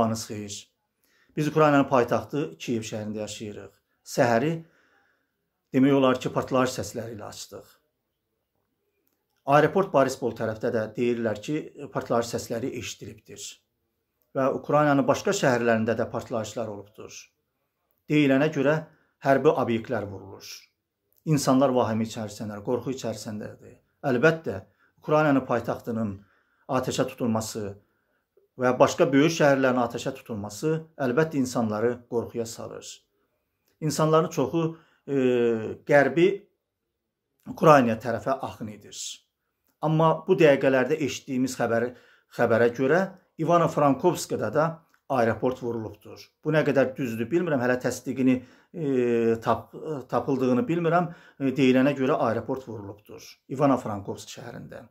Sabahınız xeyir. Biz Ukraynanın paytaxtı Kiyev şəhərində yaşayırıq. Səhəri demək olar ki, partlayış səsləri ilə açdıq. Aeroport Borispol tərəfdə də deyirlər ki, partlayış səsləri eşidilibdir. Və Ukraynanın başqa şəhərlərində də partlayışlar olubdur. Deyilənə görə hərbi obyektlər vurulur. İnsanlar vahimə içərisindədir, qorxu içərisindədir. Əlbəttə, Ukraynanın paytaxtının atəşə tutulması və başqa böyük şəhərlərin atəşə tutulması əlbəttə insanları qorxuya salır. İnsanların çoxu e, qərbi Ukrayna tərəfə axın edir. Amma bu dəqiqələrdə eşitdiyimiz xəbəri xəbərə görə Ivano-Frankovskda da aeroport vurulubdur. Bu nə qədər düzdür bilmirəm, hələ təsdiqini e, tap, tapıldığını bilmirəm. E, deyilənə görə aeroport vurulubdur Ivano-Frankovsk şəhərində.